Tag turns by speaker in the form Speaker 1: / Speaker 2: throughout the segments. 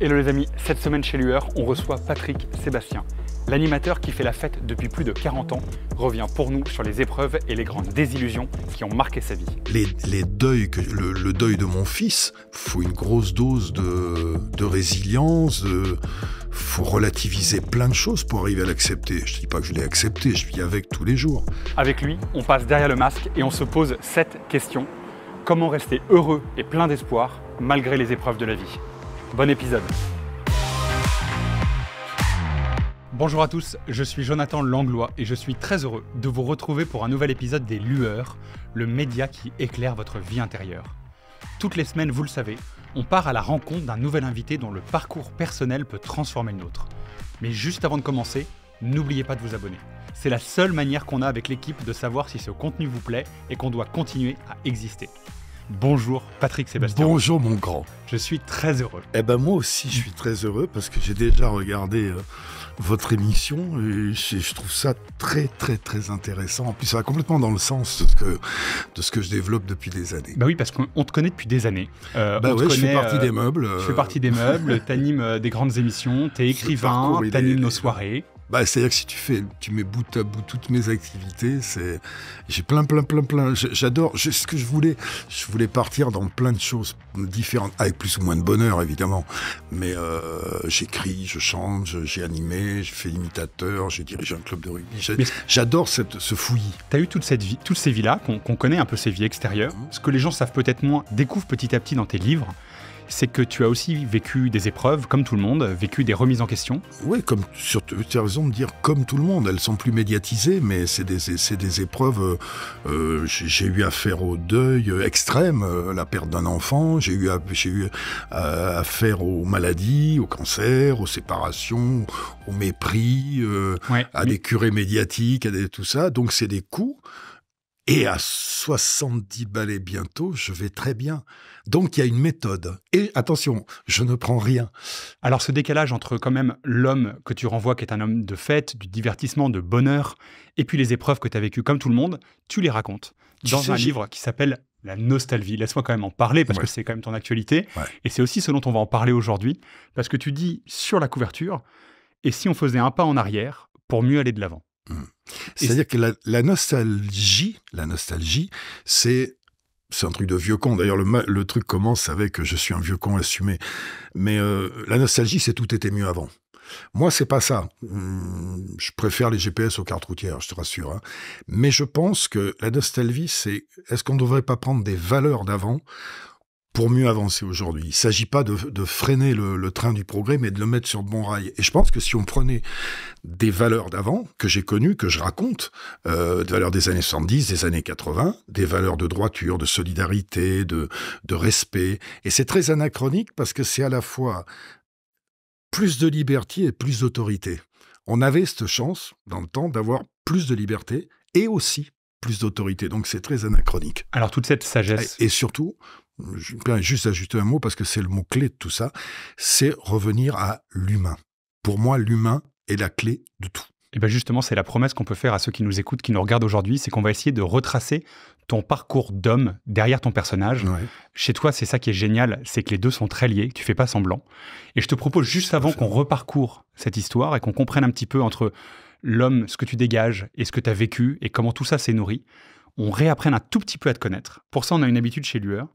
Speaker 1: Hello les amis, cette semaine chez Lueur, on reçoit Patrick Sébastien. L'animateur qui fait la fête depuis plus de 40 ans revient pour nous sur les épreuves et les grandes désillusions qui ont marqué sa vie.
Speaker 2: le, deuil de mon fils, faut une grosse dose de, résilience, il faut relativiser plein de choses pour arriver à l'accepter. Je ne dis pas que je l'ai
Speaker 1: accepté, je vis avec tous les jours. Avec lui, on passe derrière le masque et on se pose cette question. Comment rester heureux et plein d'espoir malgré les épreuves de la vie Bon épisode. Bonjour à tous, je suis Jonathan Langlois et je suis très heureux de vous retrouver pour un nouvel épisode des Lueurs, le média qui éclaire votre vie intérieure. Toutes les semaines, vous le savez, on part à la rencontre d'un nouvel invité dont le parcours personnel peut transformer le nôtre. Mais juste avant de commencer, n'oubliez pas de vous abonner. C'est la seule manière qu'on a avec l'équipe de savoir si ce contenu vous plaît et qu'on doit continuer à exister.
Speaker 2: Bonjour Patrick Sébastien. Bonjour mon grand. Je suis très heureux. Eh ben moi aussi je suis très heureux parce que j'ai déjà regardé euh, votre émission et je, trouve ça très très très intéressant. En plus ça va complètement dans le sens de ce que, je développe depuis des années. Bah oui parce qu'on te connaît depuis des années. Euh, on bah te connaît, je fais partie des euh, meubles. Tu fais partie des meubles, t'animes des grandes émissions, t'es écrivain, t'animes nos soirées. Bah, c'est-à-dire que si tu fais, tu mets bout à bout toutes mes activités, c'est, j'ai plein, plein, plein, plein. J'adore. Ce que je voulais, je voulais partir dans plein de choses différentes, avec plus ou moins de bonheur évidemment. Mais euh, j'écris, je chante, j'ai animé, j'ai fait imitateur, j'ai dirigé un club de rugby. J'adore ce fouillis. T'as eu toute cette vie, toutes ces vies-là qu'on connaît un peu ces vies extérieures.
Speaker 1: Mm-hmm. Ce que les gens savent peut-être moins, découvrent petit à petit dans tes livres c'est que tu as aussi vécu des épreuves,
Speaker 2: comme tout le monde, vécu des remises en question. Oui, comme surtout, tu as raison de dire comme tout le monde. Elles sont plus médiatisées, mais c'est des, des, épreuves. Euh, euh, j'ai eu affaire au deuil euh, extrême, la perte d'un enfant. J'ai eu, affaire aux maladies, au cancer, aux séparations, au mépris, à des curés médiatiques, à tout ça. Donc c'est des coups. Et à 70 balais bientôt, je vais très bien. Donc il y a une méthode. Et attention, je ne prends rien.
Speaker 1: Alors ce décalage entre quand même l'homme que tu renvoies, qui est un homme de fête, du divertissement, de bonheur, et puis les épreuves que tu as vécues comme tout le monde, tu les racontes dans un livre qui s'appelle La nostalgie. Laisse-moi quand même en parler parce que c'est quand même ton actualité. Et c'est aussi ce dont on va en parler aujourd'hui. Parce que tu dis sur la couverture, et si on faisait un pas en arrière pour mieux aller de l'avant
Speaker 2: c'est-à-dire que la, nostalgie, la nostalgie, c'est c'est un truc de vieux con. D'ailleurs, le, truc commence avec euh, je suis un vieux con assumé. Mais euh, la nostalgie, c'est tout était mieux avant. Moi, c'est pas ça. Hum, je préfère les GPS aux cartes routières, je te rassure. Hein. Mais je pense que la nostalgie, c'est est-ce qu'on ne devrait pas prendre des valeurs d'avant pour mieux avancer aujourd'hui. Il ne s'agit pas de, freiner le, train du progrès, mais de le mettre sur le bon rail. Et je pense que si on prenait des valeurs d'avant, que j'ai connues, que je raconte, euh, des valeurs des années 70, des années 80, des valeurs de droiture, de solidarité, de, respect, et c'est très anachronique parce que c'est à la fois plus de liberté et plus d'autorité. On avait cette chance, dans le temps, d'avoir plus de liberté et aussi plus d'autorité. Donc c'est très anachronique. Alors toute cette sagesse. et surtout, je juste ajouter un mot parce que c'est le mot-clé de tout ça, c'est revenir à l'humain. Pour moi, l'humain est la clé de tout. Et eh bien justement, c'est la promesse
Speaker 1: qu'on peut faire à ceux qui nous écoutent, qui nous regardent aujourd'hui, c'est qu'on va essayer de retracer ton parcours d'homme derrière ton personnage. Chez toi, c'est ça qui est génial, c'est que les deux sont très liés, tu fais pas semblant. Et je te propose juste avant qu'on reparcourt cette histoire et qu'on comprenne un petit peu entre l'homme, ce que tu dégages et ce que tu as vécu et comment tout ça s'est nourri, on réapprenne un tout petit peu à te connaître. Pour ça, on a une habitude chez Lueur,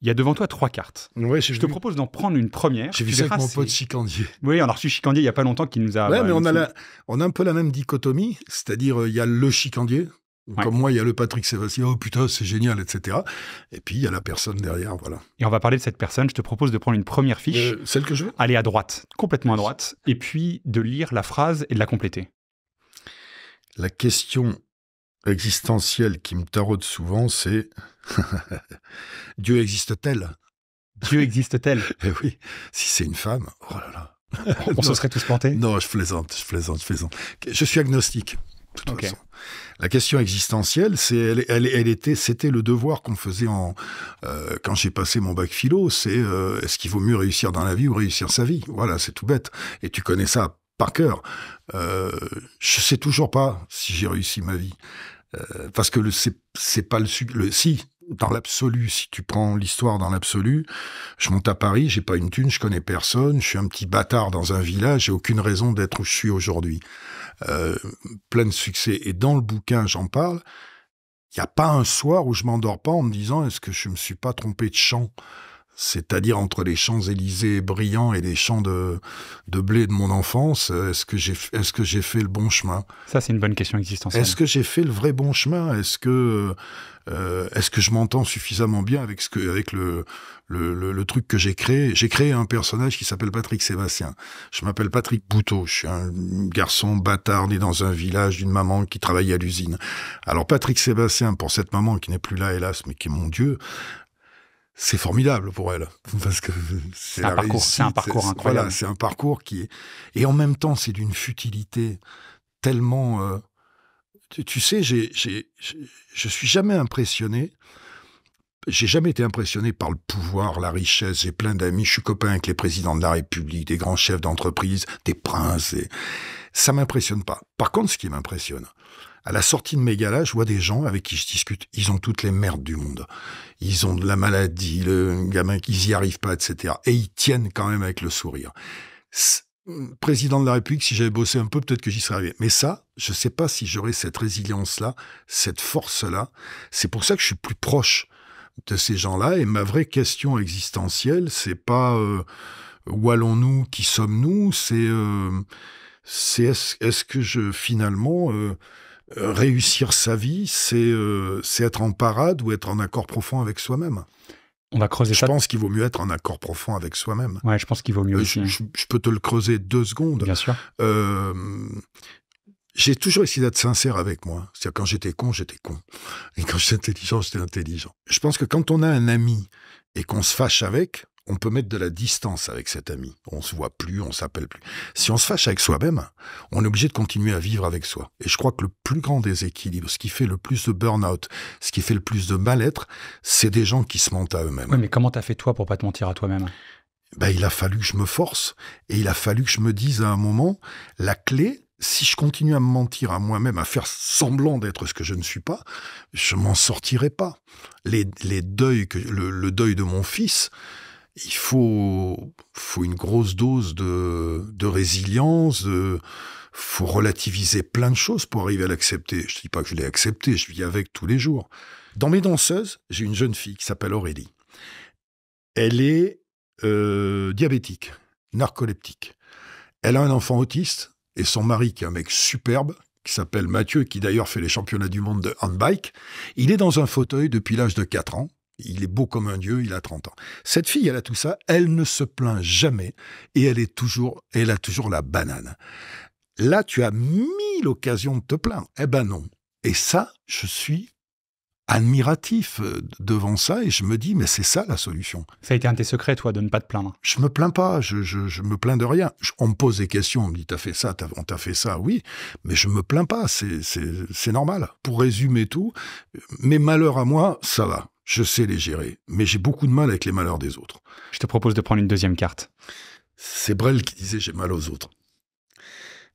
Speaker 1: il y a devant toi trois cartes. Ouais, je te propose d'en prendre une première. J'ai vu ça avec mon pote
Speaker 2: Chicandier. Oui, on a reçu Chicandier il n'y a pas longtemps qui nous a. Ouais, mais bah, on a, on a un peu la même dichotomie, c'est-à-dire euh, il y a le Chicandier. Comme moi, il y a le Patrick Sébastien, oh putain, c'est génial, etc. Et puis, il y a la personne derrière, voilà.
Speaker 1: Et on va parler de cette personne. Je te propose de prendre une première fiche. Euh, celle que je veux Aller à droite, complètement à droite, et puis de lire la phrase et de la compléter.
Speaker 2: La question existentielle qui me taraude souvent, c'est Dieu existe-t-elle Dieu existe-t-elle Eh oui, si c'est une femme, oh là On se serait tous plantés Non, je plaisante, je plaisante, je plaisante. Je suis agnostique. La question existentielle, c'est, elle, était, c'était le devoir qu'on faisait en, euh, quand j'ai passé mon bac philo. C'est euh, est-ce qu'il vaut mieux réussir dans la vie ou réussir sa vie Voilà, c'est tout bête. Et tu connais ça par cœur. Euh, je sais toujours pas si j'ai réussi ma vie. Euh, parce que c'est pas le, si dans l'absolu, si tu prends l'histoire dans l'absolu, je monte à Paris, j'ai pas une thune, je connais personne, je suis un petit bâtard dans un village, j'ai aucune raison d'être où je suis aujourd'hui. Euh, plein de succès. Et dans le bouquin, j'en parle. Il n'y a pas un soir où je m'endors pas en me disant est-ce que je me suis pas trompé de chant c'est-à-dire entre les Champs-Élysées brillants et les champs de, blé de mon enfance, est-ce que j'ai est fait le bon chemin Ça c'est une bonne question existentielle. Est-ce que j'ai fait le vrai bon chemin Est-ce que euh, est que je m'entends suffisamment bien avec ce que le truc que j'ai créé J'ai créé un personnage qui s'appelle Patrick Sébastien. Je m'appelle Patrick Bouteau. Je suis un garçon bâtard né dans un village d'une maman qui travaillait à l'usine. Alors Patrick Sébastien, pour cette maman qui n'est plus là hélas, mais qui est mon dieu, c'est formidable pour elle parce que c'est un, parcours, incroyable. c'est un parcours qui est et en même temps c'est d'une futilité tellement. Euh, tu, sais, j'ai, j'ai, je suis jamais impressionné. J'ai jamais été impressionné par le pouvoir, la richesse. J'ai plein d'amis. Je suis copain avec les présidents de la République, des grands chefs d'entreprise, des princes. Et... Ça m'impressionne pas. Par contre, ce qui m'impressionne, à la sortie de mes galas, je vois des gens avec qui je discute. Ils ont toutes les merdes du monde. Ils ont de la maladie, le gamin qui y arrivent pas, etc. Et ils tiennent quand même avec le sourire. Mm, président de la République, si j'avais bossé un peu, peut-être que j'y serais arrivé. Mais ça, je sais pas si j'aurais cette résilience-là, cette force-là. C'est pour ça que je suis plus proche de ces gens-là. Et ma vraie question existentielle, c'est pas euh, où allons-nous, qui sommes-nous, c'est euh, est-ce que je finalement euh, euh, réussir sa vie, euh, c'est être en parade ou être en accord profond avec soi-même. On va creuser je ça. Je pense qu'il vaut mieux être en accord profond avec soi-même. Ouais, je pense qu'il vaut mieux. Euh, hein. Je, peux te le creuser deux secondes. Bien sûr. j'ai toujours essayé d'être sincère avec moi. C'est-à-dire, quand j'étais con, j'étais con. Et quand j'étais intelligent, j'étais intelligent. Je pense que quand on a un ami et qu'on se fâche avec, on peut mettre de la distance avec cet ami. On se voit plus, on s'appelle plus. Si on se fâche avec soi-même, on est obligé de continuer à vivre avec soi. Et je crois que le plus grand déséquilibre, ce qui fait le plus de burn-out, ce qui fait le plus de mal-être, c'est des gens qui se mentent à eux-mêmes. Oui, mais comment t'as fait toi pour pas te mentir à toi-même ben, il a fallu que je me force et il a fallu que je me dise à un moment, la clé, si je continue à me mentir à moi-même, à faire semblant d'être ce que je ne suis pas, je m'en sortirai pas. Les, deuils le deuil de mon fils, il faut, une grosse dose de, résilience, Il faut relativiser plein de choses pour arriver à l'accepter. Je ne dis pas que je l'ai accepté, je vis avec tous les jours. Dans mes danseuses, j'ai une jeune fille qui s'appelle Aurélie. Elle est euh, diabétique, narcoleptique. Elle a un enfant autiste et son mari, qui est un mec superbe, qui s'appelle Mathieu, qui d'ailleurs fait les championnats du monde de handbike, il est dans un fauteuil depuis l'âge de 4 ans. Il est beau comme un dieu, il a 30 ans. Cette fille, elle a tout ça, elle ne se plaint jamais et elle est toujours, elle a toujours la banane. Là, tu as mille occasions de te plaindre. Eh ben non. Et ça, je suis admiratif euh, devant ça et je me dis mais c'est ça la solution. Ça a été un de tes secrets toi de ne pas te plaindre. Je me plains pas, je, je, me plains de rien. on me pose des questions, on me dit t'as fait ça, on t'a fait ça, oui, mais je me plains pas, c'est normal. Pour résumer tout, euh, mes malheurs à moi, ça va je sais les gérer, mais j'ai beaucoup de mal avec les malheurs des autres. Je te propose de prendre une deuxième carte. C'est Brel qui disait j'ai mal aux autres.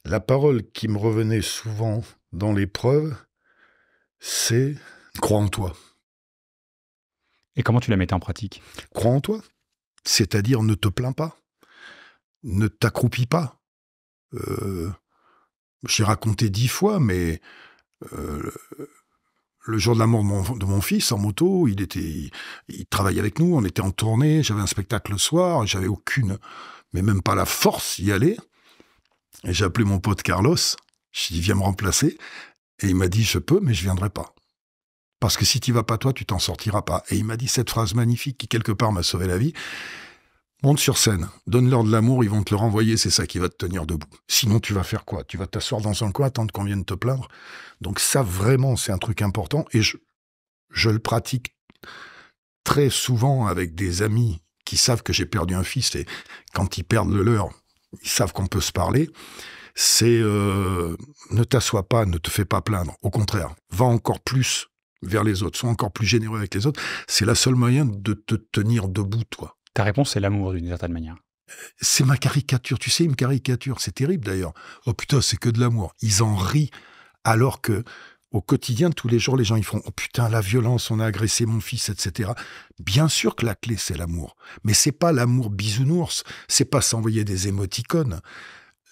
Speaker 2: La parole qui me revenait souvent dans l'épreuve, c'est crois en toi. Et comment tu la mettais en pratique Crois en toi. C'est-à-dire ne te plains pas, ne t'accroupis pas. Euh, j'ai raconté dix fois, mais euh, le jour de la mort de mon, fils en moto, il était, il, travaillait avec nous, on était en tournée, j'avais un spectacle le soir, j'avais aucune, mais même pas la force d'y aller. Et j'ai appelé mon pote Carlos, je dit viens me remplacer, et il m'a dit je peux, mais je viendrai pas. Parce que si tu vas pas toi, tu t'en sortiras pas. Et il m'a dit cette phrase magnifique qui quelque part m'a sauvé la vie. Monte sur scène, donne-leur de l'amour, ils vont te le renvoyer, c'est ça qui va te tenir debout. Sinon, tu vas faire quoi Tu vas t'asseoir dans un coin, attendre qu'on vienne te plaindre. Donc ça, vraiment, c'est un truc important. Et je, je le pratique très souvent avec des amis qui savent que j'ai perdu un fils. Et quand ils perdent le leur, ils savent qu'on peut se parler. C'est euh, ne t'assois pas, ne te fais pas plaindre. Au contraire, va encore plus vers les autres, sois encore plus généreux avec les autres. C'est la seule moyen de te tenir debout, toi. Ta réponse, c'est l'amour d'une certaine manière. Euh, c'est ma caricature, tu sais, une caricature, c'est terrible d'ailleurs. Oh putain, c'est que de l'amour. Ils en rient alors que au quotidien, tous les jours, les gens ils font oh putain la violence, on a agressé mon fils, etc. Bien sûr que la clé c'est l'amour, mais c'est pas l'amour bisounours, c'est pas s'envoyer des émoticônes.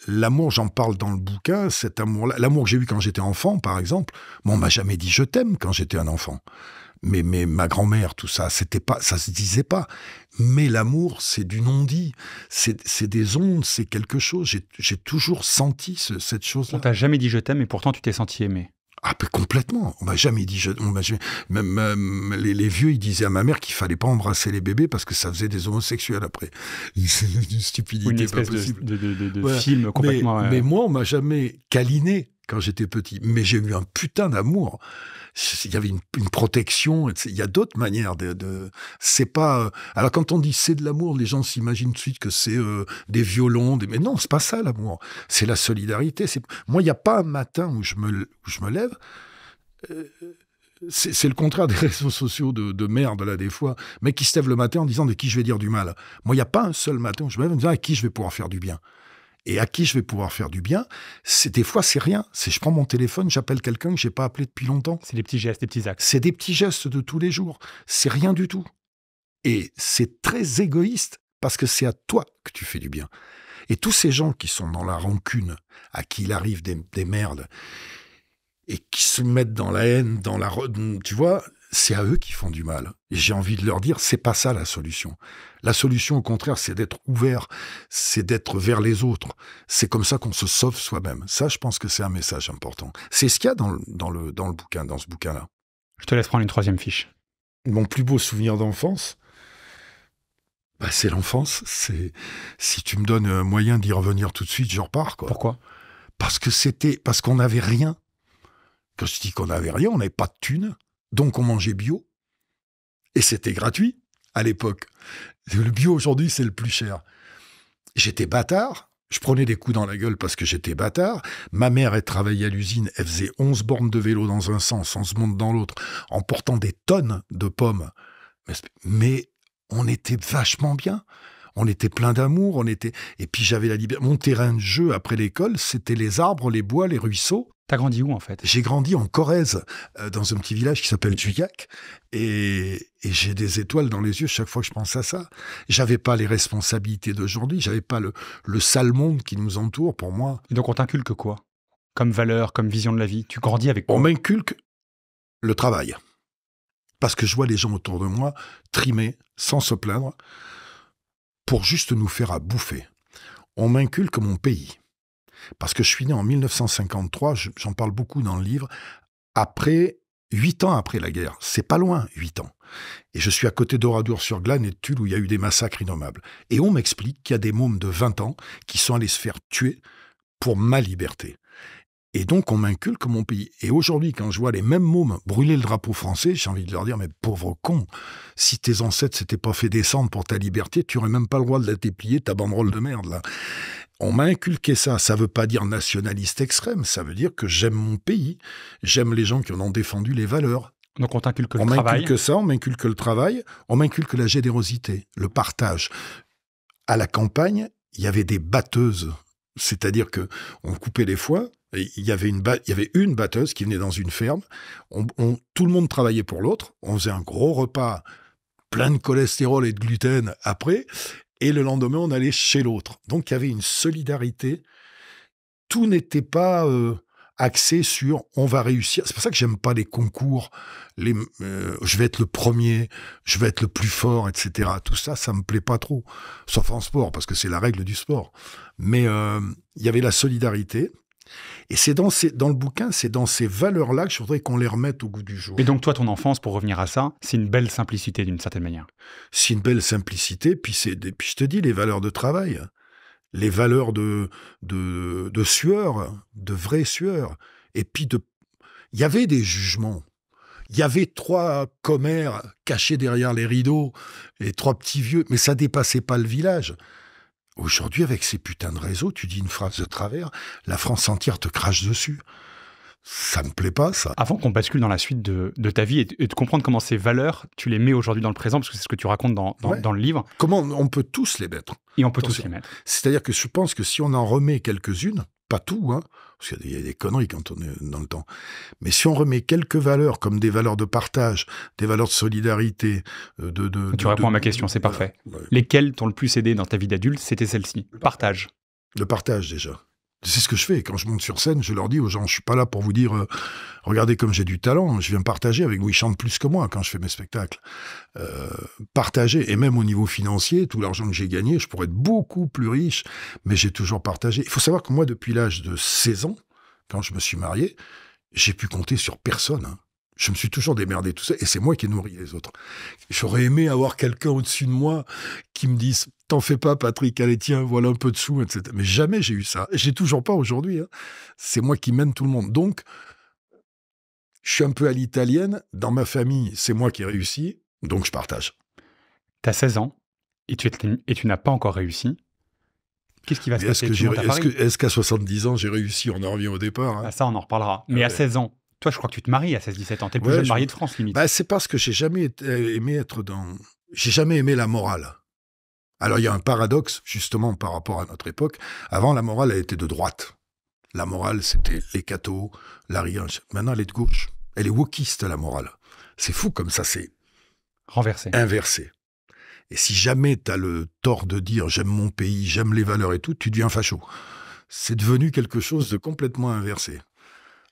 Speaker 2: L'amour, j'en parle dans le bouquin, cet amour-là, l'amour que j'ai eu quand j'étais enfant, par exemple, mais on m'a jamais dit je t'aime quand j'étais un enfant mais, ma grand-mère, tout ça, c'était pas, ça se disait pas. Mais l'amour, c'est du non-dit, c'est des ondes, c'est quelque chose. J'ai toujours senti cette chose-là. On t'a jamais dit je t'aime, et pourtant tu t'es senti aimé. Ah, complètement. On m'a jamais dit. Je, on même, les, vieux, ils disaient à ma mère qu'il fallait pas embrasser les bébés parce que ça faisait des homosexuels après. C'est une stupidité pas possible. De, complètement. Mais, euh, moi, on m'a jamais câliné quand j'étais petit. Mais j'ai eu un putain d'amour il y avait une, protection. Il y a d'autres manières de. c'est pas. Euh, alors quand on dit c'est de l'amour, les gens s'imaginent tout de suite que c'est euh, des violons, mais non, c'est pas ça l'amour. C'est la solidarité. C'est moi, il n'y a pas un matin où je me je me lève. Euh, c'est le contraire des réseaux sociaux de, de merde, là, des fois. Mais qui se lève le matin en disant de qui je vais dire du mal. Moi, il n'y a pas un seul matin où je me lève en disant à qui je vais pouvoir faire du bien et à qui je vais pouvoir faire du bien. C'est des fois c'est rien, c'est je prends mon téléphone, j'appelle quelqu'un que n'ai pas appelé depuis longtemps. C'est des petits gestes, des petits actes. C'est des petits gestes de tous les jours, c'est rien du tout. Et c'est très égoïste parce que c'est à toi que tu fais du bien. Et tous ces gens qui sont dans la rancune, à qui il arrive des, des merdes et qui se mettent dans la haine, dans la tu vois, c'est à eux qui font du mal. Et j'ai envie de leur dire, c'est pas ça la solution. La solution, au contraire, c'est d'être ouvert, c'est d'être vers les autres. C'est comme ça qu'on se sauve soi-même. Ça, je pense que c'est un message important. C'est ce qu'il y a dans le, dans le, dans le bouquin, dans ce bouquin-là. Je te laisse prendre une troisième fiche. Mon plus beau souvenir d'enfance, bah, c'est l'enfance. C'est si tu me donnes un euh, moyen d'y revenir tout de suite, je repars. Pourquoi Parce que c'était parce qu'on n'avait rien. Quand je dis qu'on n'avait rien, on n'avait pas de thunes. Donc on mangeait bio. Et c'était gratuit à l'époque. Le bio aujourd'hui, c'est le plus cher. J'étais bâtard. Je prenais des coups dans la gueule parce que j'étais bâtard. Ma mère, elle travaillait à l'usine. Elle faisait 11 bornes de vélo dans un sens, 11 montes dans l'autre, en portant des tonnes de pommes. Mais on était vachement bien. On était plein d'amour, on était. Et puis j'avais la liberté. Mon terrain de jeu après l'école, c'était les arbres, les bois, les ruisseaux. T'as grandi où en fait J'ai grandi en Corrèze, euh, dans un petit village qui s'appelle Juillac, et, j'ai des étoiles dans les yeux chaque fois que je pense à ça. J'avais pas les responsabilités d'aujourd'hui, j'avais pas le, le sale monde qui nous entoure pour moi. Et donc on t'inculque quoi Comme valeur, comme vision de la vie Tu grandis avec quoi On m'inculque le travail. Parce que je vois les gens autour de moi trimer, sans se plaindre, pour juste nous faire à bouffer. On m'inculque mon pays parce que je suis né en 1953, j'en parle beaucoup dans le livre, après, huit ans après la guerre. C'est pas loin, huit ans. Et je suis à côté d'Oradour-sur-Glane et de Tulle où il y a eu des massacres innommables. Et on m'explique qu'il y a des mômes de 20 ans qui sont allés se faire tuer pour ma liberté. Et donc, on m'inculque mon pays. Et aujourd'hui, quand je vois les mêmes mômes brûler le drapeau français, j'ai envie de leur dire, mais pauvre con, si tes ancêtres s'étaient pas fait descendre pour ta liberté, tu aurais même pas le droit de la déplier, ta banderole de merde, là. On m'a inculqué ça. Ça veut pas dire nationaliste extrême. Ça veut dire que j'aime mon pays. J'aime les gens qui en ont défendu les valeurs. Donc on t'inculque le travail. On m'inculque ça, on m'inculque le travail, on m'inculque la générosité, le partage. À la campagne, il y avait des batteuses c'est-à-dire que on coupait les foies. il y avait une il y avait une batteuse qui venait dans une ferme. tout le monde travaillait pour l'autre. On faisait un gros repas plein de cholestérol et de gluten après. Et le lendemain, on allait chez l'autre. Donc il y avait une solidarité. Tout n'était pas euh, axé sur on va réussir. C'est pour ça que j'aime pas les concours, euh, je vais être le premier, je vais être le plus fort, etc. Tout ça, ça me plaît pas trop, sauf en sport parce que c'est la règle du sport. Mais euh, il y avait la solidarité. Et c'est dans, le bouquin, c'est dans ces valeurs-là que je voudrais qu'on les remette au goût du jour. Et donc toi, ton enfance, pour revenir à ça, c'est une belle simplicité d'une certaine manière. C'est une belle simplicité, puis, puis je te dis, les valeurs de travail les valeurs de, de, sueur, de vraie sueur. Et puis, de... il y avait des jugements. Il y avait trois commères cachés derrière les rideaux et trois petits vieux, mais ça dépassait pas le village. Aujourd'hui, avec ces putains de réseaux, tu dis une phrase de travers, la France entière te crache dessus
Speaker 1: ça me plaît pas, ça. Avant qu'on bascule dans la suite de, ta vie et de, comprendre comment ces valeurs, tu les mets aujourd'hui dans le
Speaker 2: présent, parce que c'est ce que tu racontes dans, le livre. Comment on peut tous les mettre Et on peut tous les mettre. C'est-à-dire que je pense que si on en remet quelques-unes, pas tout, hein, parce qu'il y a des conneries quand on est dans le temps, mais si on remet quelques valeurs, comme des valeurs de partage, des valeurs de solidarité,
Speaker 1: euh, de... tu réponds à ma question, c'est parfait. Lesquelles t'ont le plus aidé dans ta vie d'adulte C'était celle-ci. Partage.
Speaker 2: Le partage, déjà. C'est ce que je fais. Quand je monte sur scène, je leur dis aux gens, je suis pas là pour vous dire, euh, regardez comme j'ai du talent, je viens partager avec vous. Ils chantent plus que moi quand je fais mes spectacles. Euh, partager, et même au niveau financier, tout l'argent que j'ai gagné, je pourrais être beaucoup plus riche, mais j'ai toujours partagé. Il faut savoir que moi, depuis l'âge de 16 ans, quand je me suis marié, j'ai pu compter sur personne. Hein. Je me suis toujours démerdé tout ça, et c'est moi qui ai nourri les autres. J'aurais aimé avoir quelqu'un au-dessus de moi qui me dise T'en fais pas, Patrick, allez, tiens, voilà un peu de sous, etc. Mais jamais j'ai eu ça. J'ai toujours pas aujourd'hui. Hein. C'est moi qui mène tout le monde. Donc, je suis un peu à l'italienne. Dans ma famille, c'est moi qui ai réussi. Donc, je partage. T'as 16 ans et tu, n'as pas encore réussi. Qu'est-ce
Speaker 1: qui va se passer Est-ce qu'à 70 ans, j'ai réussi On en revient au départ. Hein. Ah, ça, on en reparlera. Ah Mais à 16 ans, toi, je crois que tu te maries à 16-17 ans. T'es le plus jeune de France, limite. Bah,
Speaker 2: c'est parce que j'ai jamais aimé être dans. J'ai jamais aimé la morale. Alors il y a un paradoxe, justement, par rapport à notre époque. Avant, la morale, elle était de droite. La morale, c'était les cathos, la Maintenant, elle est de gauche. Elle est wokiste, la morale. C'est fou comme ça, c'est... Renversé. Inversé. Et si jamais tu as le tort de dire j'aime mon pays, j'aime les valeurs et tout, tu deviens facho. C'est devenu quelque chose de complètement inversé.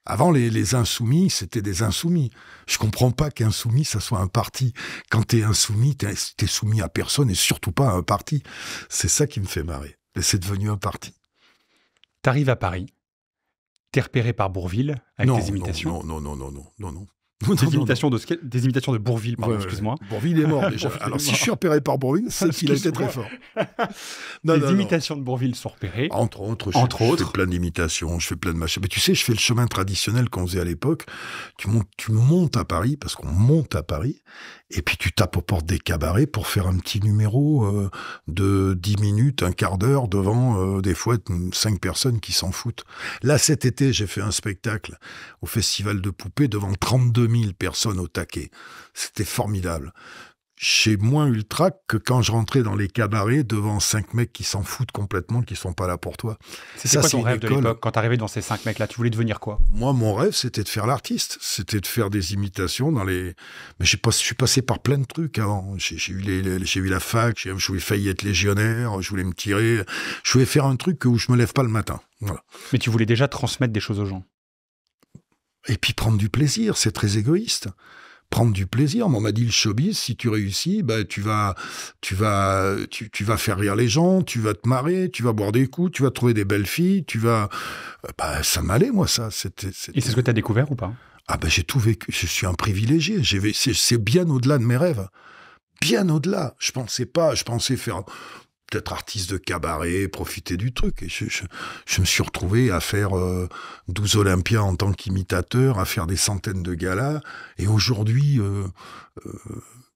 Speaker 2: Avant, les, insoumis, c'était des insoumis. Je ne comprends pas qu'insoumis, ça soit un parti. Quand tu es insoumis, tu es soumis à personne et surtout pas à un parti. C'est ça qui me fait marrer. Mais c'est devenu un parti. arrives à Paris. T'es repéré par Bourville avec tes imitations. Non, non, non, non, non, non, non.
Speaker 1: Des, imitations De, des imitations de Bourville, pardon, excuse-moi. Bourville est mort déjà. Alors si je suis repéré par Bourville, c'est qu'il a été très fort. les imitations de Bourville sont
Speaker 2: repérées. Entre autres, je, Entre autres. fais plein d'imitations, je fais plein de machins. Mais tu sais, je fais le chemin traditionnel qu'on faisait à l'époque. Tu montes, tu montes à Paris, parce qu'on monte à Paris, et puis tu tapes aux portes des cabarets pour faire un petit numéro euh, de 10 minutes, un quart d'heure devant euh, des fois cinq personnes qui s'en foutent. Là, cet été, j'ai fait un spectacle au Festival de Poupées devant 32 000 personnes au taquet. C'était formidable. J'ai moins ultra que quand je rentrais dans les cabarets devant cinq mecs qui s'en foutent complètement, qui sont pas là pour toi. C'est quoi ton rêve de l'époque quand t'arrivais dans ces cinq mecs-là Tu voulais devenir quoi Moi, mon rêve, c'était de faire l'artiste, c'était de faire des imitations dans les. Mais je suis passé par plein de trucs avant. J'ai eu, la fac, je voulais failli être légionnaire, je voulais me tirer, je voulais faire un truc où je me lève pas le matin. Mais tu voulais déjà transmettre des choses aux gens. Et puis prendre du plaisir, c'est très égoïste prendre du plaisir. on m'a dit le showbiz, si tu réussis, ben, tu vas, tu vas, tu, vas faire rire les gens, tu vas te marrer, tu vas boire des coups, tu vas trouver des belles filles, tu vas, euh, ben, ça m'allait moi ça. C'était. Et c'est ce que tu as découvert ou pas Ah ben j'ai tout vécu. Je suis un privilégié. C'est bien au-delà de mes rêves bien au-delà. Je pensais pas, je pensais faire peut-être artiste de cabaret, profiter du truc. Et je, me suis retrouvé à faire 12 euh, Olympiens en tant qu'imitateur, à faire des centaines de galas. Et aujourd'hui, euh, euh,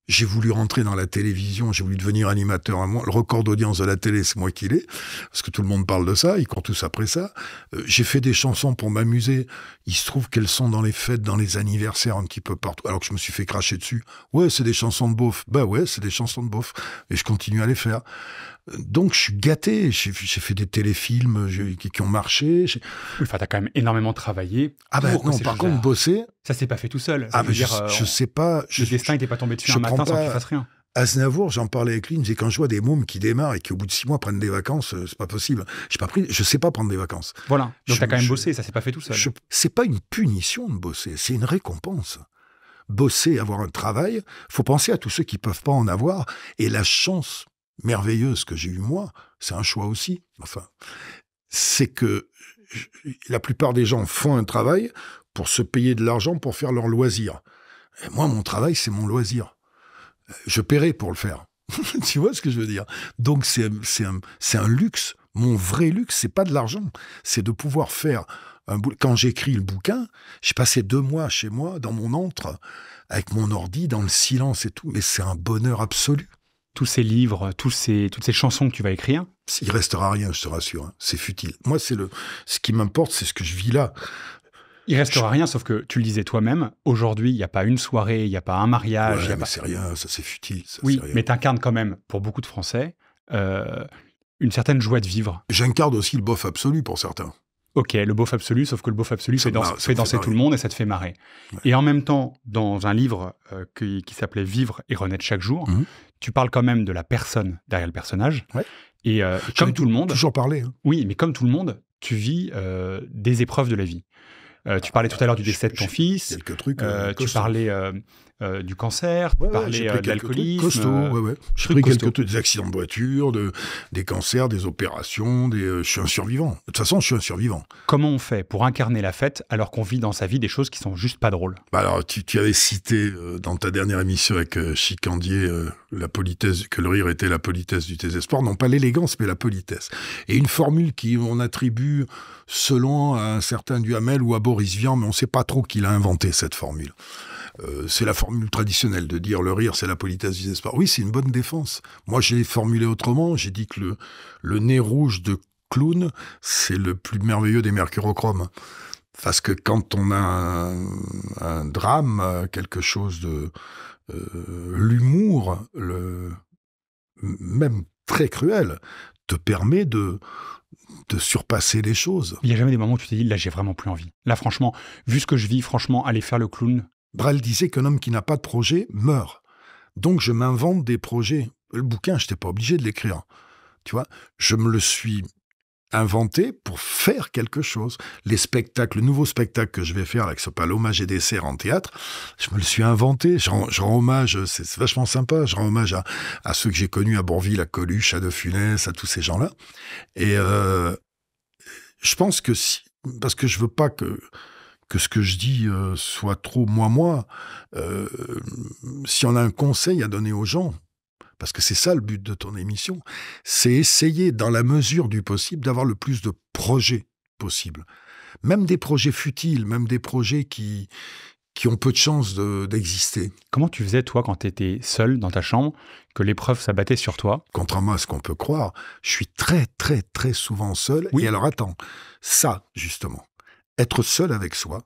Speaker 2: j'ai voulu rentrer dans la télévision, j'ai voulu devenir animateur Le record d'audience de la télé, c'est moi qui l'ai, parce que tout le monde parle de ça, ils courent tous après ça. j'ai fait des chansons pour m'amuser. Il se trouve qu'elles sont dans les fêtes, dans les anniversaires, un petit peu partout. Alors que je me suis fait cracher dessus. Ouais, c'est des chansons de beauf. Bah ouais, c'est des chansons de beauf. Et je continue à les faire. Donc je suis gâté, j'ai fait des téléfilms qui, ont marché. Tu enfin, t'as quand même énormément travaillé. Ah ben non, par contre, bosser...
Speaker 1: Ça s'est pas fait tout seul. Ah ben, euh, je, sais
Speaker 2: pas... Je, le destin n'était pas tombé dessus un matin sans qu'il fasse rien. Aznavour, j'en parlais avec lui, il me disait quand je vois des mômes qui démarrent et qui au bout de six mois prennent des vacances, euh, c'est pas possible. J'ai pas pris, je sais pas prendre des vacances. Voilà. Donc t'as quand même je, bossé, ça s'est pas fait tout seul. C'est pas une punition de bosser, c'est une récompense. Bosser, avoir un travail, faut penser à tous ceux qui peuvent pas en avoir et la chance merveilleuse que j'ai eue moi, c'est un choix aussi, enfin, c'est que la plupart des gens font un travail pour se payer de l'argent pour faire leur loisir. moi, mon travail, c'est mon loisir. Je paierai pour le faire. tu vois ce que je veux dire Donc, c'est un, luxe. Mon vrai luxe, c'est pas de l'argent. C'est de pouvoir faire Quand j'écris le bouquin, j'ai passé deux mois chez moi, dans mon antre, avec mon ordi, dans le silence et tout. Mais c'est un bonheur absolu tous ces livres, tous ces, toutes ces chansons que tu vas écrire Il restera rien, je te rassure.
Speaker 1: Hein. C'est futile. Moi, c'est le, ce qui m'importe, c'est ce que je vis là. Il restera rien, sauf que tu le disais toi-même, aujourd'hui, il n'y a pas une soirée, il n'y a pas un mariage. c'est rien,
Speaker 2: ça c'est futile. oui, mais
Speaker 1: tu incarnes quand même, pour beaucoup de Français, euh, une certaine joie de vivre. J'incarne aussi le bof absolu pour certains ok, le beauf absolu, sauf que le beauf absolu fait, danser tout le monde et ça te fait marrer. Et en même temps, dans un livre euh, qui, s'appelait Vivre et renaître chaque jour, mhm. tu parles quand même de la personne derrière le personnage. Ouais. Et, euh, comme tout le monde. Toujours parlé. Hein. Oui, mais comme tout le monde, tu vis euh, des épreuves de la vie. tu ah, parlais tout à l'heure du décès de ton fils. Quelques trucs. tu parlais euh, du cancer, parler des
Speaker 2: accidents de voiture, des cancers, des opérations, des, euh, je suis un survivant. De toute façon, je suis un survivant. Comment on fait pour incarner la fête alors qu'on vit dans sa vie des choses qui sont juste pas drôles bah Alors, tu, tu, avais cité euh, dans ta dernière émission avec Chicandier la politesse, que le rire était la politesse du désespoir, non pas l'élégance, mais la politesse. Et une formule qui on attribue selon un certain Duhamel ou à Boris Vian, mais on ne sait pas trop qui l'a inventé cette formule. Euh, c'est la formule traditionnelle de dire le rire, c'est la politesse du désespoir. Oui, c'est une bonne défense. Moi, j'ai formulé autrement. J'ai dit que le, nez rouge de clown, c'est le plus merveilleux des mercurochromes. Parce que quand on a un, drame, quelque chose de euh, l'humour, même très cruel, te permet de de surpasser les choses. Il n'y a jamais des moments où tu t'es dit là j'ai vraiment plus envie. Là franchement, vu ce que je vis, franchement aller faire le clown, Brel disait qu'un homme qui n'a pas de projet meurt. Donc je m'invente des projets. Le bouquin, je n'étais pas obligé de l'écrire. Tu vois, je me le suis inventé pour faire quelque chose. Les spectacles, le nouveau spectacle que je vais faire avec ce pas hommage et dessert en théâtre, je me le suis inventé. Je rends, hommage, c'est vachement sympa, je rends hommage à, ceux que j'ai connus à Bourville, à Coluche, à De Funès, à tous ces gens-là. Et euh, je pense que si, parce que je veux pas que que ce que je dis euh, soit trop moi-moi. Euh, si on a un conseil à donner aux gens, parce que c'est ça le but de ton émission, c'est essayer, dans la mesure du possible, d'avoir le plus de projets possibles. Même des projets futiles, même des projets qui, qui ont peu de chances d'exister. Comment tu faisais, toi, quand tu étais seul dans ta chambre, que l'épreuve s'abattait sur toi Contrairement à ce qu'on peut croire, je suis très, très, très souvent seul. Oui. Et alors attends, ça, justement, être seul avec soi,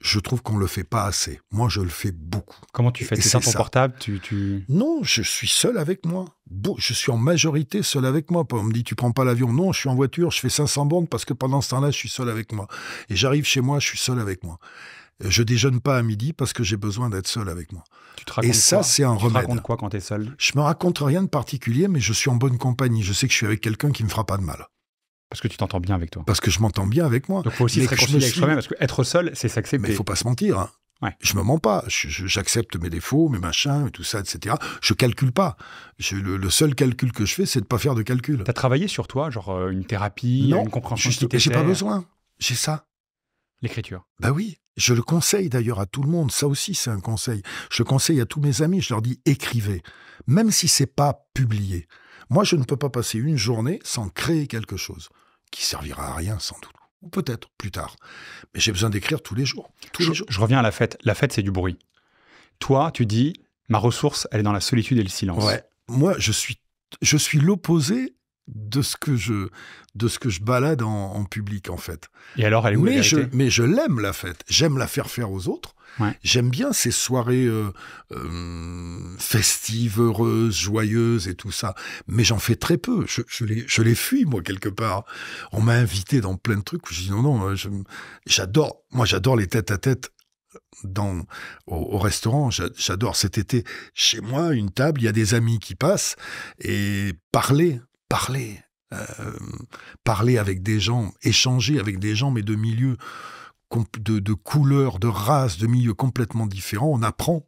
Speaker 2: je trouve qu'on ne le fait pas assez. Moi, je le fais beaucoup. Comment tu fais Tu es ton portable tu, Non, je suis seul avec moi. Je suis en majorité seul avec moi. On me dit, tu prends pas l'avion. Non, je suis en voiture, je fais 500 bornes parce que pendant ce temps-là, je suis seul avec moi. Et j'arrive chez moi, je suis seul avec moi. Je déjeune pas à midi parce que j'ai besoin d'être seul avec moi. Tu te et ça, c'est un remède. Tu racontes quoi quand tu es seul Je me raconte rien de particulier, mais je suis en bonne compagnie. Je sais que je suis avec quelqu'un qui ne me fera pas de mal. Parce que tu t'entends bien avec toi. Parce que je m'entends bien avec moi. Donc, faut aussi mais se réconcilier parce qu'être seul, c'est c'est. Mais il faut pas se mentir. Hein. Ouais. Je me mens pas. J'accepte mes défauts, mes machins, tout ça, etc. Je calcule pas. le, seul calcul que je fais, c'est de pas faire de calcul. Tu as travaillé sur toi, genre euh, une
Speaker 1: thérapie, une compréhension Non, j'ai pas besoin.
Speaker 2: J'ai ça. L'écriture. Bah oui. Je le conseille d'ailleurs à tout le monde. Ça aussi, c'est un conseil. Je conseille à tous mes amis. Je leur dis écrivez, même si c'est pas publié. Moi, je ne peux pas passer une journée sans créer quelque chose qui servira à rien, sans doute. Ou peut-être plus tard. Mais j'ai besoin d'écrire tous les jours. je,
Speaker 1: reviens à la fête. La fête, c'est du bruit. Toi, tu dis, ma ressource, elle est dans la solitude et le silence.
Speaker 2: Moi, je suis, je suis l'opposé de ce que je de ce que je balade en, public en fait. Et alors elle mais je mais je l'aime la fête. J'aime la faire faire aux autres. J'aime bien ces soirées euh, euh, festives, heureuses, joyeuses et tout ça. Mais j'en fais très peu. Je, les, fuis, moi, quelque part. On m'a invité dans plein de trucs où je dis non, non, j'adore. Moi, j'adore les têtes à tête dans, au, au restaurant. J'adore cet été chez moi, une table, il y a des amis qui passent et parler parler, euh, parler avec des gens, échanger avec des gens, mais de milieux, de, couleurs, de races, de milieux complètement différents. On apprend.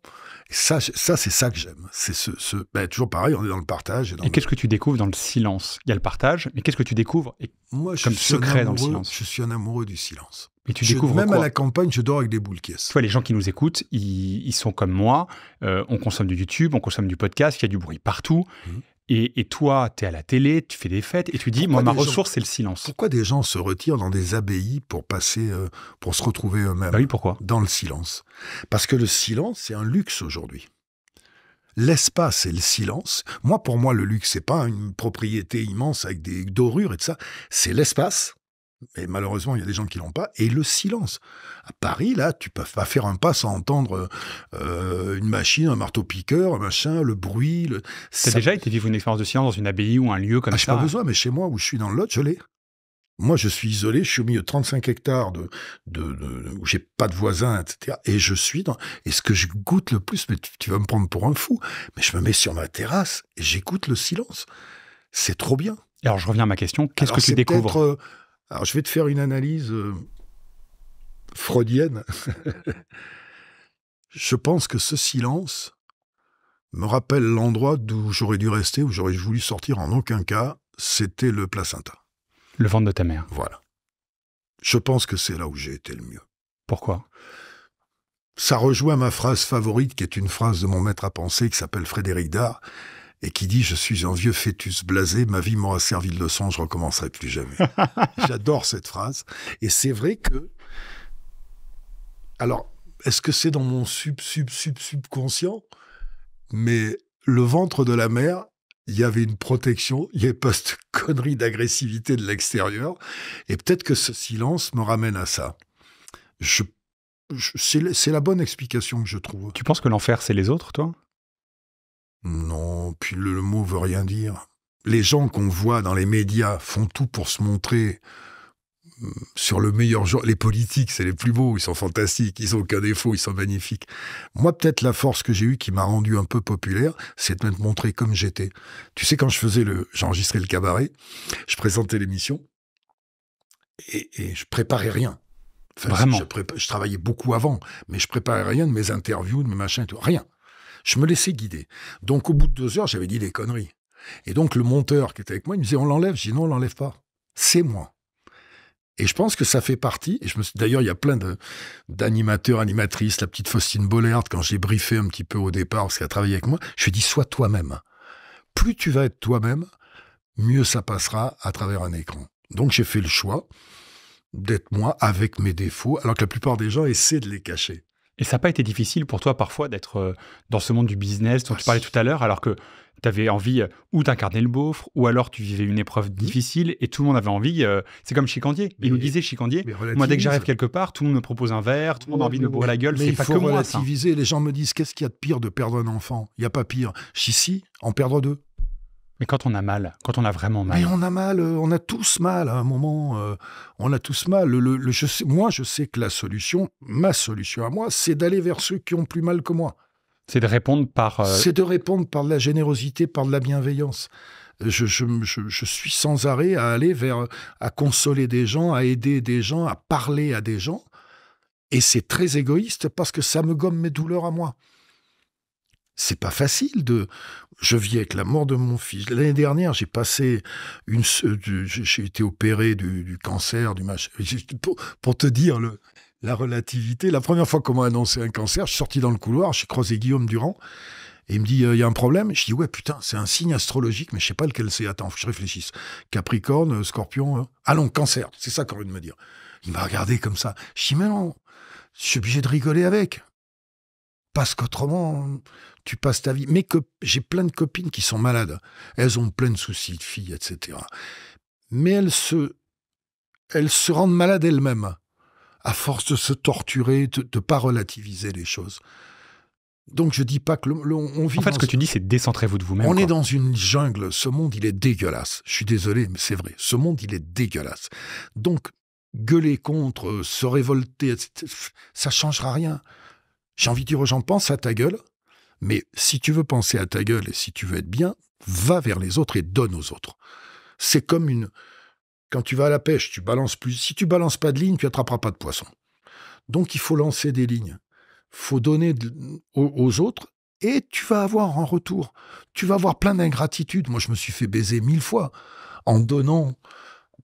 Speaker 2: ça, ça c'est ça que j'aime. C'est ce, ben, toujours pareil, on est dans le partage. Et, qu'est-ce que tu découvres dans le silence Il y a le partage, mais qu'est-ce que tu découvres et...
Speaker 1: Moi, je comme suis secret dans le silence
Speaker 2: Je suis un amoureux du silence. Et tu découvres même à la campagne, je dors avec des boules Tu
Speaker 1: vois, les gens qui nous écoutent, ils, sont comme moi. Euh, on consomme du YouTube, on consomme du podcast, il y a du bruit partout. Mmh. Et, toi, tu es à la télé, tu fais des fêtes, et tu dis, moi, ma ressource, c'est le silence.
Speaker 2: Pourquoi des gens se retirent dans des abbayes pour passer, euh, pour se retrouver eux-mêmes bah pourquoi Dans le silence. Parce que le silence, c'est un luxe aujourd'hui. L'espace et le silence. Moi, pour moi, le luxe, c'est pas une propriété immense avec des dorures et tout ça. C'est l'espace mais malheureusement, il y a des gens qui l'ont pas. Et le silence. À Paris, là, tu peux pas faire un pas sans entendre euh, une machine, un marteau-piqueur, un machin, le bruit. Le... T'as déjà été vivre une expérience de silence dans une abbaye ou un lieu comme ah, ça ça n'ai pas besoin, mais chez moi, où je suis dans le Lot, je l'ai. Moi, je suis isolé, je suis au milieu de 35 hectares de, de, de où j'ai pas de voisins, etc. Et je suis dans. Et ce que je goûte le plus, mais tu, vas me prendre pour un fou, mais je me mets sur ma terrasse et j'écoute le silence. C'est trop bien. alors, je reviens à ma question. Qu'est-ce que tu découvres alors, je vais te faire une analyse euh, freudienne. je pense que ce silence me rappelle l'endroit d'où j'aurais dû rester, où j'aurais voulu sortir en aucun cas, c'était le placenta. Le ventre de ta mère. Voilà. Je pense que c'est là où j'ai été le mieux. Pourquoi Ça rejoint ma phrase favorite, qui est une phrase de mon maître à penser, qui s'appelle Frédéric Dard, et qui dit Je suis un vieux fœtus blasé, ma vie m'aura servi de leçon, je recommencerai plus jamais. J'adore cette phrase. Et c'est vrai que. Alors, est-ce que c'est dans mon sub, sub, sub, subconscient Mais le ventre de la mère, il y avait une protection, il n'y avait pas cette connerie d'agressivité de l'extérieur. Et peut-être que ce silence me ramène à ça. c'est la bonne explication que je trouve. Tu penses que l'enfer, c'est les autres, toi non, puis le, mot veut rien dire. Les gens qu'on voit dans les médias font tout pour se montrer mm, sur le meilleur jour. Les politiques, c'est les plus beaux, ils sont fantastiques, ils n'ont aucun défaut, ils sont magnifiques. Moi, peut-être la force que j'ai eue qui m'a rendu un peu populaire, c'est de me montrer comme j'étais. Tu sais, quand je faisais le, j'enregistrais le cabaret, je présentais l'émission et, je préparais rien. Vraiment. Je, travaillais beaucoup avant, mais je préparais rien de mes interviews, de mes machins, rien. Je me laissais guider. Donc au bout de deux heures, j'avais dit des conneries. Et donc le monteur qui était avec moi, il me disait on l'enlève. Je dis non, on l'enlève pas. C'est moi. Et je pense que ça fait partie. Et d'ailleurs, il y a plein d'animateurs, animatrices, la petite Faustine Bollard, quand j'ai briefé un petit peu au départ, parce qu'elle a travaillé avec moi, je lui ai dit sois toi-même. Plus tu vas être toi-même, mieux ça passera à travers un écran. Donc j'ai fait le choix d'être moi avec mes défauts, alors que la plupart des gens essaient de les cacher.
Speaker 1: Et ça n'a pas été difficile pour toi parfois d'être euh, dans ce monde du business dont tu parlais tout à l'heure, alors que tu avais envie euh, ou d'incarner le beaufre, ou alors tu vivais une épreuve mmh. difficile et tout le monde avait envie. Euh, c'est comme Chicandier. il nous disait Chicandier, moi dès que j'arrive quelque part, tout le monde me propose un verre, tout le monde a envie de me bourrer la gueule. c'est pas faut relativiser.
Speaker 2: Les gens me disent qu'est-ce qu'il y a de pire de perdre un enfant Il n'y a pas pire. Si, en perdre deux. Mais quand on a mal, quand on a vraiment mal. Mais on a mal, euh, on a tous mal à un moment. Euh, on a tous mal. moi, je sais que la solution, ma solution à moi, c'est d'aller vers ceux qui ont plus mal que moi. C'est de répondre par. Euh, c'est de répondre par de la générosité, par de la bienveillance. je, suis sans arrêt à aller vers, à consoler des gens, à aider des gens, à parler à des gens. Et c'est très égoïste parce que ça me gomme mes douleurs à moi. C'est pas facile de. Je vis avec la mort de mon fils. L'année dernière, j'ai passé une. J'ai été opéré du, cancer, du machin. Pour, te dire le, la relativité, la première fois qu'on m'a annoncé un cancer, je suis sorti dans le couloir, j'ai croisé Guillaume Durand. Et il me dit, euh, il y a un problème Je dis, ouais, putain, c'est un signe astrologique, mais je sais pas lequel c'est. Attends, je réfléchisse. Capricorne, euh, scorpion. Euh, Allons ah cancer. C'est ça qu'on vient de me dire. Il m'a regardé comme ça. Je dis, mais non, je suis obligé de rigoler avec. Parce qu'autrement, tu passes ta vie. Mais que j'ai plein de copines qui sont malades. Elles ont plein de soucis de filles, etc. Mais elles se, elles se rendent malades elles-mêmes, à force de se torturer, de ne pas relativiser les choses. Donc je dis pas que on vit. En fait, ce que tu dis, c'est décentrez-vous de vous-même. On est dans une jungle. Ce monde, il est dégueulasse. Je suis désolé, mais c'est vrai. Ce monde, il est dégueulasse. Donc gueuler contre, euh, se révolter, ça changera rien. J'ai envie de dire aux gens, pense à ta gueule, mais si tu veux penser à ta gueule et si tu veux être bien, va vers les autres et donne aux autres. C'est comme une. Quand tu vas à la pêche, tu balances plus. Si tu balances pas de ligne, tu attraperas pas de poisson. Donc il faut lancer des lignes. faut donner aux autres et tu vas avoir en retour. Tu vas avoir plein d'ingratitude. Moi, je me suis fait baiser mille fois en donnant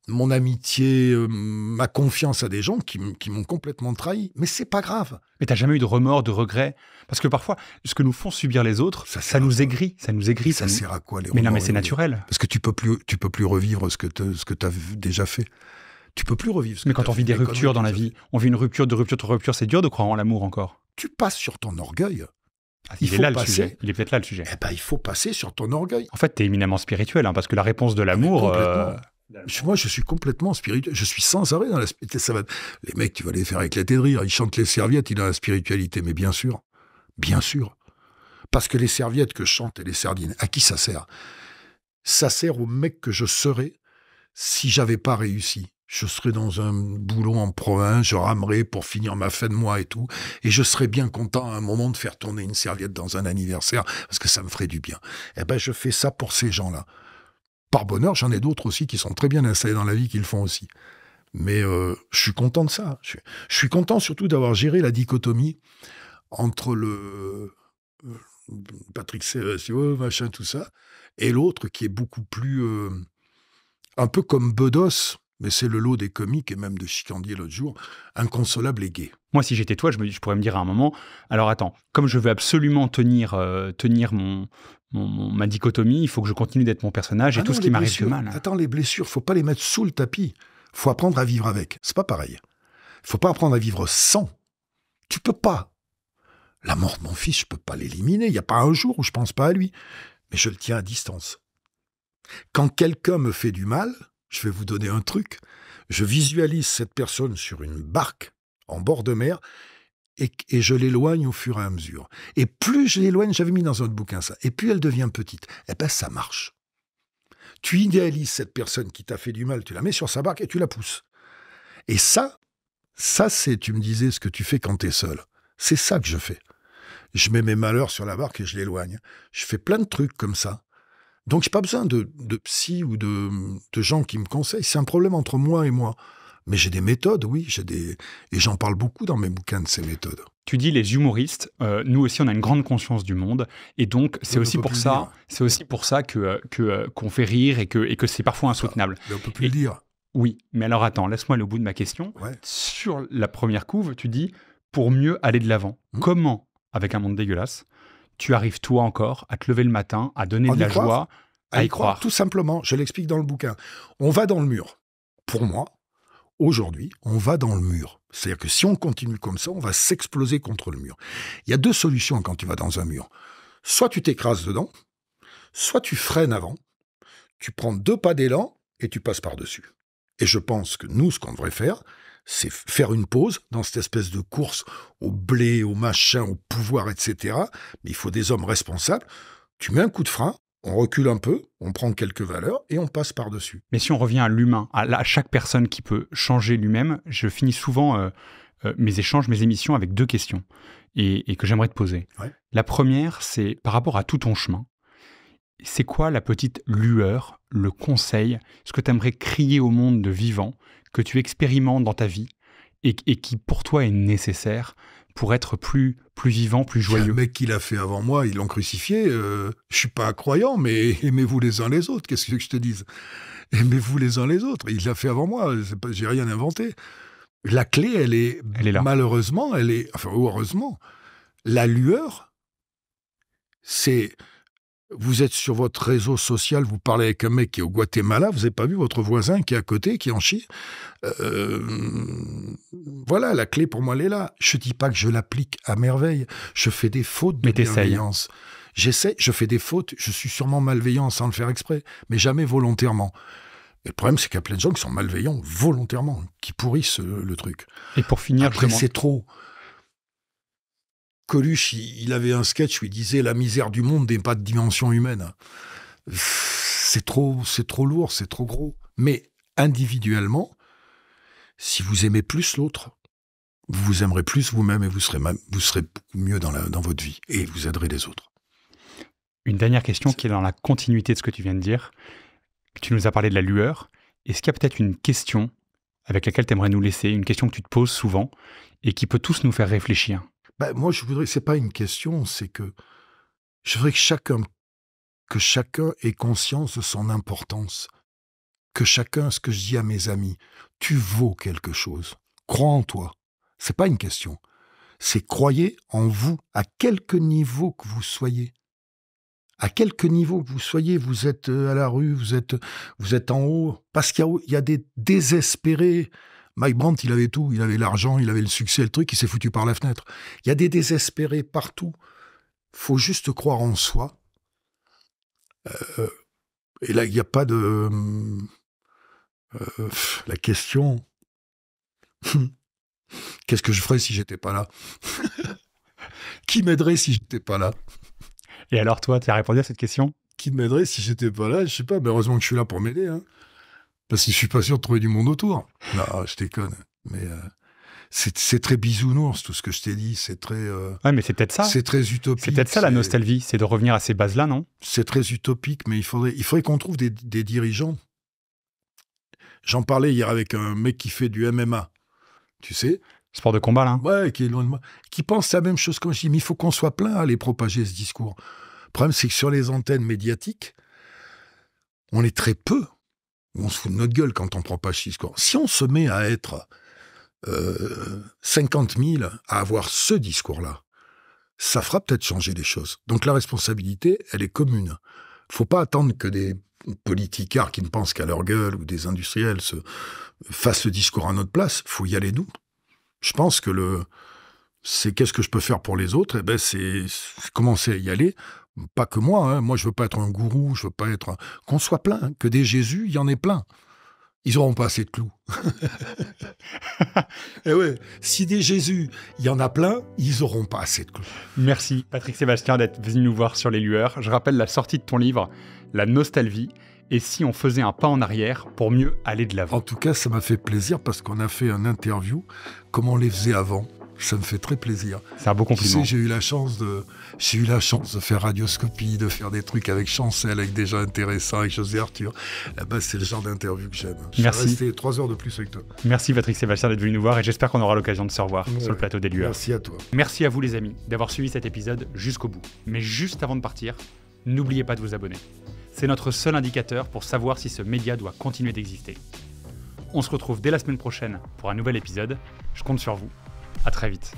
Speaker 2: mon amitié, euh, ma confiance à des gens qui, m'ont complètement trahi. Mais c'est pas grave. Mais
Speaker 1: t'as jamais eu de remords, de regrets Parce que parfois, ce que nous font subir les autres, ça, nous aigrit, ça nous aigrit. Ça, sert à quoi les Mais non, mais c'est naturel.
Speaker 2: Parce que tu peux plus, tu peux plus revivre ce que tu ce t'as déjà fait.
Speaker 1: Tu peux plus revivre. Ce mais quand on vit des ruptures dans la vie, on vit une rupture, de rupture, de rupture, c'est dur de croire en l'amour encore.
Speaker 2: Tu passes sur ton orgueil.
Speaker 1: Ah, il, est là le sujet. Il est peut-être là le sujet. Eh ben, il faut passer sur
Speaker 2: ton orgueil. En fait, t'es éminemment spirituel, hein, parce que la réponse de l'amour. Euh, moi, je suis complètement spirituel. Je suis sans arrêt dans la spiritualité. Les mecs, tu vas les faire éclater de rire. Ils chantent les serviettes, ils ont la spiritualité. Mais bien sûr, bien sûr. Parce que les serviettes que chantent chante et les sardines, à qui ça sert Ça sert au mec que je serais si j'avais pas réussi. Je serais dans un boulot en province, je ramerais pour finir ma fin de mois et tout. Et je serais bien content à un moment de faire tourner une serviette dans un anniversaire parce que ça me ferait du bien. Eh bien, je fais ça pour ces gens-là par bonheur, j'en ai d'autres aussi qui sont très bien installés dans la vie, qui le font aussi. Mais euh, je suis content de ça. Je suis, content surtout d'avoir géré la dichotomie entre le euh, Patrick Sébastien, euh, machin, tout ça, et l'autre qui est beaucoup plus. un peu comme Bedos, mais c'est le lot des comiques et même de Chicandier l'autre jour, inconsolable et gay. Moi, si j'étais toi, je, pourrais me
Speaker 1: dire à un moment, alors attends, comme je veux absolument tenir, tenir mon, ma
Speaker 2: dichotomie, il faut que je continue d'être mon personnage et ah tout ce qui m'arrive de mal. Attends, les blessures, faut pas les mettre sous le tapis. Faut apprendre à vivre avec. C'est pas pareil. Faut pas apprendre à vivre sans. Tu peux pas. La mort de mon fils, je peux pas l'éliminer. Il n'y a pas un jour où je pense pas à lui. Mais je le tiens à distance. Quand quelqu'un me fait du mal, je vais vous donner un truc. Je visualise cette personne sur une barque en bord de mer et, je l'éloigne au fur et à mesure. Et plus je l'éloigne, j'avais mis dans un autre bouquin ça, et plus elle devient petite, Et eh ben ça marche. Tu idéalises cette personne qui t'a fait du mal, tu la mets sur sa barque et tu la pousses. Et ça, ça c'est, tu me disais, ce que tu fais quand tu es seul. C'est ça que je fais. Je mets mes malheurs sur la barque et je l'éloigne. Je fais plein de trucs comme ça. Donc, j'ai pas besoin de, de psy ou de, gens qui me conseillent. C'est un problème entre moi et moi. Mais j'ai des méthodes, oui, j'ai des et j'en parle beaucoup dans mes bouquins de ces méthodes.
Speaker 1: Tu dis les humoristes, euh, nous aussi on a une grande conscience du monde et donc c'est aussi pour ça, c'est aussi pour ça que euh, euh, qu'on fait rire et que et que c'est parfois insoutenable. Mais on peut plus le dire. Oui, mais alors attends, laisse-moi le bout de ma question. Sur la première couve, tu dis pour mieux aller de l'avant. Hmm. Comment, avec un monde dégueulasse, tu arrives toi encore à te lever le matin, à donner de la joie, à, y croire
Speaker 2: Tout simplement, je l'explique dans le bouquin. On va dans le mur. Pour moi, aujourd'hui, on va dans le mur. C'est-à-dire que si on continue comme ça, on va s'exploser contre le mur. Il y a deux solutions quand tu vas dans un mur. Soit tu t'écrases dedans, soit tu freines avant, tu prends deux pas d'élan et tu passes par-dessus. Et je pense que nous, ce qu'on devrait faire, c'est faire une pause dans cette espèce de course au blé, au machin, au pouvoir, etc. Mais il faut des hommes responsables. Tu mets un coup de frein, on recule un peu, on prend quelques valeurs et on passe par-dessus. Mais si on revient à l'humain, à, chaque
Speaker 1: personne qui peut changer lui-même, je finis souvent euh, euh, mes échanges, mes émissions avec deux questions et, que j'aimerais te poser. La première, c'est par rapport à tout ton chemin, c'est quoi la petite lueur, le conseil, ce que tu aimerais crier au monde de vivant, que tu expérimentes dans ta vie et qui pour toi est nécessaire pour être
Speaker 2: plus, plus vivant, plus joyeux. Le mec qui l'a fait avant moi, ils l'ont crucifié. Je euh, je suis pas croyant, mais aimez-vous les uns les autres. Qu'est-ce que je te dise Aimez-vous les uns les autres. Il l'a fait avant moi. J'ai rien inventé. La clé, elle est, là. malheureusement, elle est, enfin heureusement, la lueur, c'est vous êtes sur votre réseau social, vous parlez avec un mec qui est au Guatemala, vous n'avez pas vu votre voisin qui est à côté, qui en chie euh, voilà, la clé pour moi, elle est là. Je ne dis pas que je l'applique à merveille. Je fais des fautes de bienveillance. J'essaie, je fais des fautes, je suis sûrement malveillant sans le faire exprès, mais jamais volontairement. le problème, c'est qu'il y a plein de gens qui sont malveillants volontairement, qui pourrissent euh, le, truc. Et pour finir, Après, c'est trop. Coluche, il avait un sketch où il disait La misère du monde n'est pas de dimension humaine. C'est trop, c'est trop lourd, c'est trop gros. Mais individuellement, si vous aimez plus l'autre, vous vous aimerez plus vous-même et vous serez, vous serez mieux dans, dans votre vie et vous aiderez les autres. Une dernière question qui est dans
Speaker 1: la continuité de ce que tu viens de dire. Tu nous as parlé de la lueur. Est-ce qu'il y a peut-être une question avec laquelle tu aimerais nous laisser, une question que tu te poses souvent et qui peut tous nous faire réfléchir
Speaker 2: bah, moi, je voudrais, c'est pas une question, c'est que je voudrais que chacun, que chacun ait conscience de son importance, que chacun, ce que je dis à mes amis, tu vaux quelque chose, crois en toi. C'est pas une question. C'est croyez en vous, à quelque niveau que vous soyez. À quelque niveau que vous soyez, vous êtes euh, à la rue, vous êtes, vous êtes en haut, parce qu'il y, a des désespérés, Mike Brandt, il avait tout. Il avait l'argent, il avait le succès, le truc. Il s'est foutu par la fenêtre. Il y a des désespérés partout. faut juste croire en soi. Euh, et là, il n'y a pas de... Euh, la question... Qu'est-ce que je ferais si j'étais pas là Qui m'aiderait si j'étais pas là Et alors toi, tu as répondu à cette question Qui m'aiderait si j'étais pas là Je sais pas, mais heureusement que je suis là pour m'aider. Hein. Parce que je suis pas sûr de trouver du monde autour. Non, je déconne. Mais euh, c'est très bisounours tout ce que je t'ai dit. C'est
Speaker 1: très. Euh, ouais, mais c'est peut-être ça. C'est très utopique. C'est peut-être ça la nostalgie, c'est de revenir à ces bases-là, non C'est très
Speaker 2: utopique, mais il faudrait, il faudrait qu'on trouve des, dirigeants. J'en parlais hier avec un mec qui fait du MMA. Tu sais, Sport de combat, là. Hein. Ouais, qui est loin de moi. Qui pense la même chose quand je mais il faut qu'on soit plein à aller propager ce discours. Le problème, c'est que sur les antennes médiatiques, on est très peu on se fout de notre gueule quand on prend pas ce discours. Si on se met à être 50 euh, 000 à avoir ce discours-là, ça fera peut-être changer les choses. Donc la responsabilité, elle est commune. Faut pas attendre que des politicards qui ne pensent qu'à leur gueule ou des industriels fassent ce discours à notre place. Faut y aller nous. Je pense que le c'est qu'est-ce que je peux faire pour les autres Et eh ben c'est commencer à y aller pas que moi, hein. moi je veux pas être un gourou, je veux pas être... Qu'on soit plein, que des Jésus, il y en ait plein. Ils n'auront pas assez de clous. Et eh ouais, si des Jésus, il y en a plein, ils
Speaker 1: n'auront pas assez de clous. Merci Patrick Sébastien d'être venu nous voir sur les lueurs. Je rappelle la sortie de ton livre, La nostalgie, et si on faisait un pas en arrière pour mieux aller de l'avant. En tout cas, ça m'a fait
Speaker 2: plaisir parce qu'on a fait un interview, comme on les faisait avant ça me fait très plaisir. C'est un beau compliment. Tu sais, j'ai eu la chance de, j'ai eu la chance de faire radioscopie, de faire des trucs avec Chancel, avec des gens intéressants, avec José Arthur. Là-bas, c'est le genre d'interview que j'aime. Merci. Je trois heures de plus avec toi.
Speaker 1: Merci Patrick Sébastien d'être venu nous voir et j'espère qu'on aura l'occasion de se revoir sur le plateau
Speaker 2: des lueurs. Merci à toi. Merci
Speaker 1: à vous les amis d'avoir suivi cet épisode jusqu'au bout. Mais juste avant de partir, n'oubliez pas de vous abonner. C'est notre seul indicateur pour savoir si ce média doit continuer d'exister. On se retrouve dès la semaine prochaine pour un nouvel épisode. Je compte sur vous. À très vite.